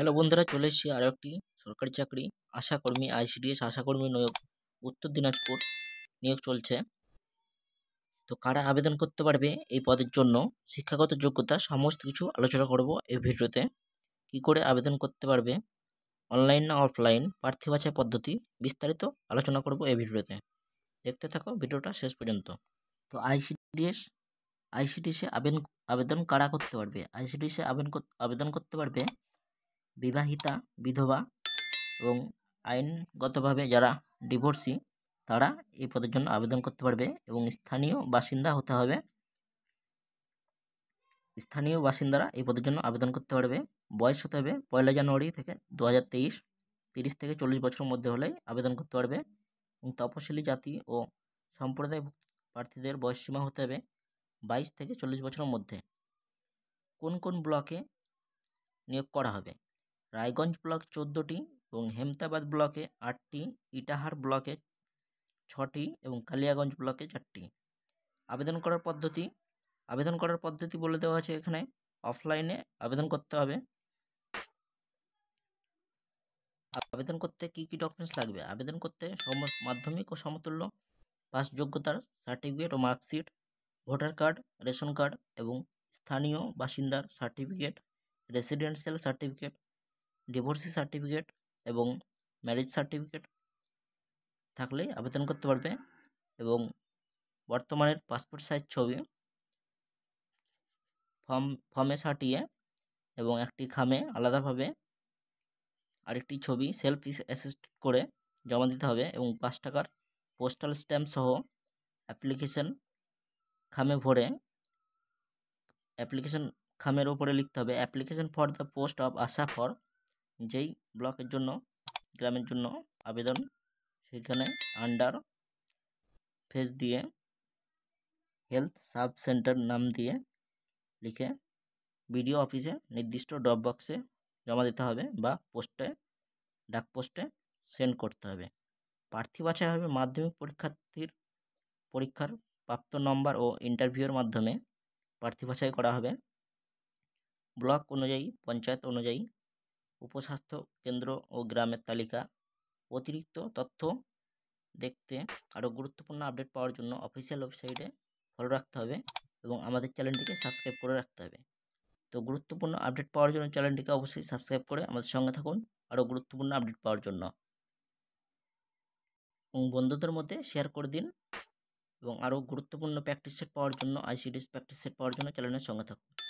hello বন্ধুরা চলে এসেছি আরও একটি সরকারি চাকরি আশাকর্মী আইসিডিএস আশাকর্মী নিয়োগ উত্তর দিনাজপুর নিয়োগ চলছে তো কারা আবেদন করতে পারবে এই পদের জন্য শিক্ষাগত যোগ্যতা সমস্ত কিছু আলোচনা করব এই ভিডিওতে কি করে আবেদন করতে পারবে অনলাইন না অফলাইন প্রার্থী বাছাই পদ্ধতি বিস্তারিত আলোচনা করব এই ভিডিওতে দেখতে থাকো ভিডিওটা শেষ পর্যন্ত তো আইসিডিএস আইসিডিএসে আবেদন আবেদন কারা করতে পারবে আইসিডিএসে আবেদন আবেদন করতে পারবে বিবাহিতা বিধবা এবং আইনগতভাবে যারা ডিভোর্সি তারা এই পদের জন্য আবেদন করতে পারবে এবং স্থানীয় বাসিন্দা হতে হবে স্থানীয় বাসিন্দারা এই পদের জন্য আবেদন করতে পারবে বয়স হতে হবে পয়লা জানুয়ারি থেকে দু হাজার তেইশ তিরিশ থেকে চল্লিশ বছরের মধ্যে হলেই আবেদন করতে পারবে এবং তপশিলি জাতি ও সম্প্রদায় প্রার্থীদের বয়সসীমা হতে হবে বাইশ থেকে চল্লিশ বছরের মধ্যে কোন কোন ব্লকে নিয়োগ করা হবে রায়গঞ্জ ব্লক চোদ্দোটি এবং হেমতাবাদ ব্লকে আটটি ইটাহার ব্লকে ছটি এবং কালিয়াগঞ্জ ব্লকে চারটি আবেদন করার পদ্ধতি আবেদন করার পদ্ধতি বলে দেওয়া আছে এখানে অফলাইনে আবেদন করতে হবে আবেদন করতে কি কি ডকুমেন্টস লাগবে আবেদন করতে মাধ্যমিক ও সমতুল্য পাস যোগ্যতার সার্টিফিকেট ও marksheet voter card ration card এবং স্থানীয় বাসিন্দার certificate residential certificate divorcee certificate এবং ম্যারেজ সার্টিফিকেট থাকলে আবেদন করতে পারবে এবং বর্তমানের পাসপোর্ট সাইজ ছবি ফর্ম ফর্মে সাটিয়ে এবং একটি খামে আলাদাভাবে আরেকটি ছবি সেলফ অ্যাসিস্ট করে জমা দিতে হবে এবং পাঁচ টাকার পোস্টাল স্ট্যাম্প সহ অ্যাপ্লিকেশন খামে ভরে অ্যাপ্লিকেশন খামের ওপরে লিখতে হবে application for the post of ASHA for যেই ব্লকের জন্য গ্রামের জন্য আবেদন সেখানে আন্ডার ফেস দিয়ে হেলথ সাব সেন্টার নাম দিয়ে লিখে বিডিও অফিসে নির্দিষ্ট ড্রপ বক্সে জমা দিতে হবে বা পোস্টে ডাক পোস্টে সেন্ড করতে হবে প্রার্থী বাছাই হবে মাধ্যমিক পরীক্ষার্থীর পরীক্ষার প্রাপ্ত নম্বর ও ইন্টারভিউয়ের মাধ্যমে প্রার্থী বাছাই করা হবে ব্লক অনুযায়ী পঞ্চায়েত অনুযায়ী উপস্বাস্থ্য কেন্দ্র ও গ্রামের তালিকা অতিরিক্ত তথ্য দেখতে আরও গুরুত্বপূর্ণ আপডেট পাওয়ার জন্য অফিসিয়াল ওয়েবসাইটে ফলো রাখতে হবে এবং আমাদের চ্যানেলটিকে সাবস্ক্রাইব করে রাখতে হবে তো গুরুত্বপূর্ণ আপডেট পাওয়ার জন্য চ্যানেলটিকে অবশ্যই সাবস্ক্রাইব করে আমাদের সঙ্গে থাকুন আরও গুরুত্বপূর্ণ আপডেট পাওয়ার জন্য এবং বন্ধুদের মধ্যে শেয়ার করে দিন এবং আরও গুরুত্বপূর্ণ প্র্যাকটিস সেট পাওয়ার জন্য আইসিডিএস প্র্যাকটিস সেট পাওয়ার জন্য চ্যানেলের সঙ্গে থাকুন